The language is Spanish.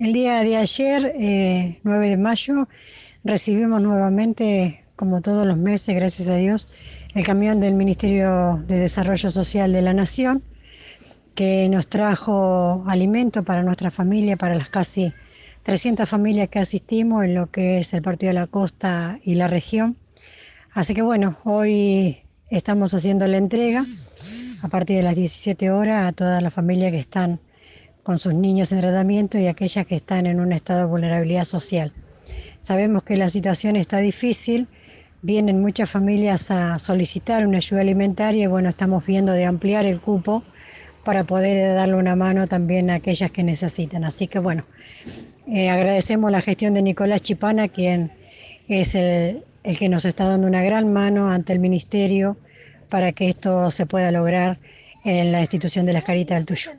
El día de ayer, 9 eh, de mayo, recibimos nuevamente, como todos los meses, gracias a Dios, el camión del Ministerio de Desarrollo Social de la Nación, que nos trajo alimento para nuestra familia, para las casi 300 familias que asistimos en lo que es el Partido de la Costa y la región. Así que bueno, hoy estamos haciendo la entrega a partir de las 17 horas a todas las familias que están con sus niños en tratamiento y aquellas que están en un estado de vulnerabilidad social. Sabemos que la situación está difícil, vienen muchas familias a solicitar una ayuda alimentaria y bueno, estamos viendo de ampliar el cupo para poder darle una mano también a aquellas que necesitan. Así que bueno, eh, agradecemos la gestión de Nicolás Chipana, quien es el que nos está dando una gran mano ante el Ministerio para que esto se pueda lograr en la institución de las Caritas del Tuyo.